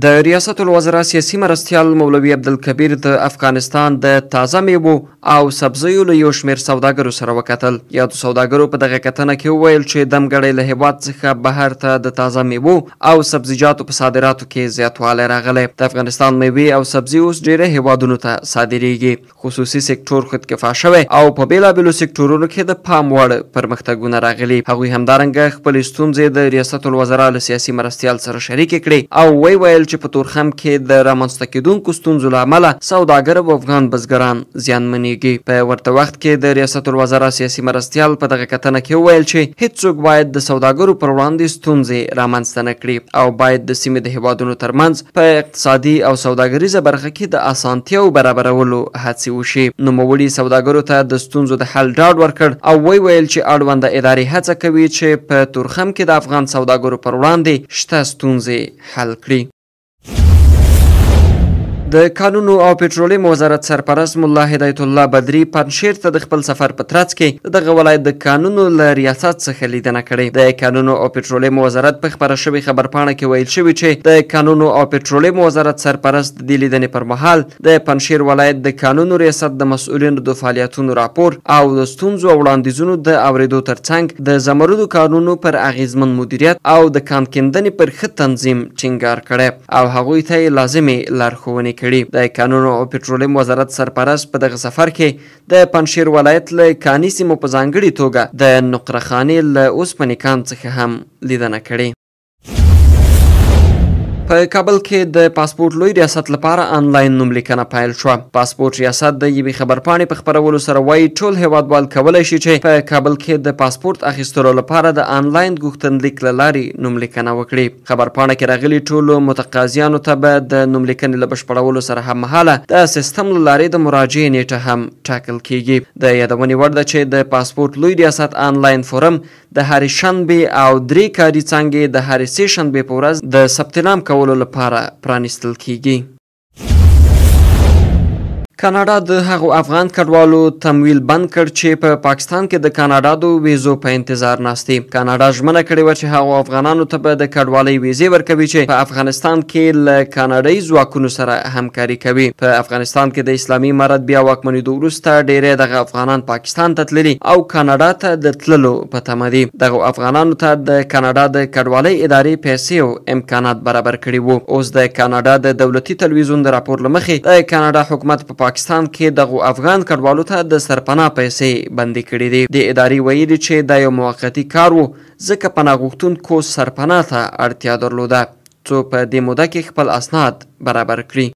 د ریاست الوزرا سیاسي مرستیال مولوي عبدالکبیر د افغانستان د تازه میوو او سبزیو له یو شمېر سوداګرو سره وکتل یادو سوداګرو په دغه کتنه کې وویل چې دمګړۍ له هیواد څخه بهر ته د تازه میوو او سبزیجاتو په صادراتو کې زیاتوالی راغلی د افغانستان میوې او سبزي اوس ډېره هیوادونو ته صادرېږي خصوصي سکتور خودکفا شوی او په بېلابېلو سکتورونو کې د پام وړ پرمختګونه راغلي هغوی همدارنګه خپلې ستونزې د ریاست الوزرا له سیاسي مرستیال سره شریکې کړې او وی ویل ویل چې په تورخم کې د رامنځته کېدونکو ستونزو له امله سوداګر او افغان بزګران زیانمنېږي په ورته وخت کې د ریاست الوزرا سیاسي مرستیال په دغه کتنه کې وویل چې هیڅوک باید د سوداګرو پر وړاندې ستونزې رامنځته نه کړي او باید د سیمې د هیوادونو ترمنځ په اقتصادي او سوداګریزه برخه کې د اسانتیاو برابرولو هڅې وشي نوموړي سوداګرو ته د ستونزو د حل ډاډ ورکړ او وی ویل چې اړونده ادارې هڅه کوي چې په تورخم کې د افغان سوداګرو پر وړاندې شته ستونزې حل کړي د قانونو او پېټرولیم وزارت سرپرست مولا هدایت الله بدري پنشیر ته د خپل سفر په ترڅ کې دغه ولایت د قانونو له ریاست څخه لیدنه کړې د قانونو او پېټرولیم وزارت په خبره شوې خبرپاڼه کې ویل شوي چې د قانونو او پېټرولیم وزارت سرپرست د دې لیدنې پر مهال د پنشیر ولایت د قانونو ریاست د مسؤلینو د فعالیتونو راپور او د ستونزو او وړاندیزونو د اورېدو ترڅنګ د زمردو قانونو پر اغیزمن مدیریت او د کان کیندنې پر ښه تنظیم ټینګار کړی او هغوی ته یې لازمې لارښوونې کړي د کانونو او پټرولیم وزارت سرپرست په دغه سفر کې د پنشیر ولایت له کانی سیمو په ځانګړي توګه د نقرهخانې له اوسپنې کان څخه هم لیدنه کړې په کابل کې د پاسپورت لوی ریاست لپاره آنلاین نوملیکنه پایل شو پاسپورت ریاست د یوې خبرپاڼې په خبرولو سره وایي ټول هیوادوال کولی شي چې په کابل کې د پاسپورت اخیستلو لپاره د آنلاین غوښتنلیک له لارې نوملیکنه وکړي خبرپاڼه کې راغلي ټولو متقاضیانو ته به د نوملیکنې له بشپړولو سره هممهاله د سیستم له لارې د مراجعې نیټه هم ټاکل کیږي د یادونې وړ ده چې د پاسپورت لوی ریاست آنلاین فورم د هرې شنبې او درې کاري څانګې د هرې سې شنبې په ورځ د ثبت نام کولو لپاره پرانیستل کېږي. کاناډا د هغو افغان کډوالو تمویل بند کړ چې په پا پاکستان کې د کاناډا د ویزو په انتظار ناستي کاناډا ژمنه کړې و چې هغو افغانانو ته به د کډوالۍ ویزې ورکوي چې په افغانستان کې له کاناډایي ځواکونو سره همکاري کوي په افغانستان کې د اسلامي امارت بیا واکمنېدو وروسته ډېری دغه افغانان پاکستان ته تللي او کاناډا ته د تللو په تمه دي دغو افغانانو ته د کاناډا د کډوالۍ ادارې پیسې او امکانات برابر کړي وو اوس د کاناډا د دولتي تلویزیون د راپور لمخې د کاناډا حکومت په پا پاکستان کې دغه افغان کډوالو ته د سرپناه پیسې بندي کړې دي د ادارې ویلي چې دا یو موقتی کار و ځکه پناه غوښتونکو سرپناه ته اړتیا درلوده څو په دې موده کې خپل اسناد برابر کړي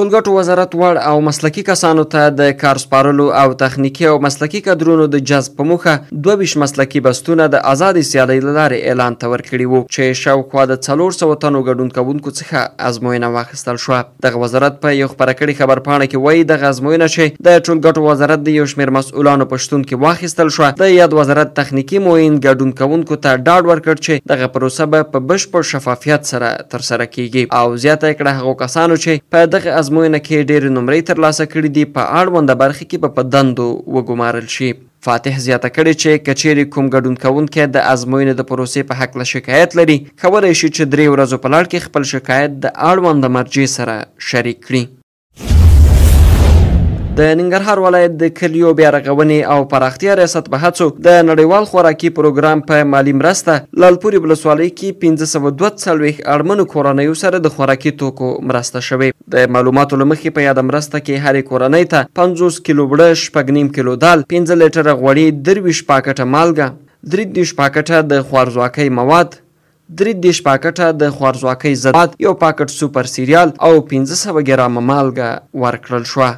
ټولګټو وزارت وړ او مسلکي کسانو ته د کار سپارلو او تخنیکی او مسلکي کادرونو د جذب په موخه 22 مسلکي بستونه د آزاد سیالۍ لاره اعلان ته ورکړي وو چې شاوخوا د 300 تنو ګډون کوونکو څخه ازموینه واخیستل شو د وزارت په یو خبرکړي خبر پاڼه کې وایي د ازموینه چې د ټولګټو وزارت د یو شمیر مسؤلانو پښتون کې واخیستل شو د یاد وزارت تخنیکی موین ګډون کوونکو ته ډاډ ورکړ چې دغه پروسه به په بشپړ شفافیت سره ترسره کیږي او زیاته کړه هغو کسانو چې په دغه ازموینه کې ډېرې نمرې ترلاسه کړي دي په اړونده برخه کې به په دندو وګمارل شي فاتح زیاته کړې چې کچېرې کوم ګډون کوونکی د ازموینې د پروسې په هکله شکایت لري کولی شي چې درې ورځو په لاړ کې خپل شکایت د اړونده مرجع سره شریک کړي د ننګرهار ولایت د کلیو بیا رغونې او پراختیا ریاست په هڅو د نړیوال خوراکي پروګرام په مالی مرسته لالپورې ولسوالۍ کې 1542 اړمنو کورنیو سره د خوراکي توکو مرسته شوې د معلوماتو لمخې په یاد مرسته کې هر کورنۍ ته 50 کیلو بړه شپږنیم کیلو دال 5 لیټره غوړي درویش پاکټه مالګه درې دیش پاکټه د خوارزواکۍ مواد درې دیش پاکټه د خوارزواکۍ زدات یو پاکټ سوپر سیریال او 1500 ګرام مالګه ورکړل شوه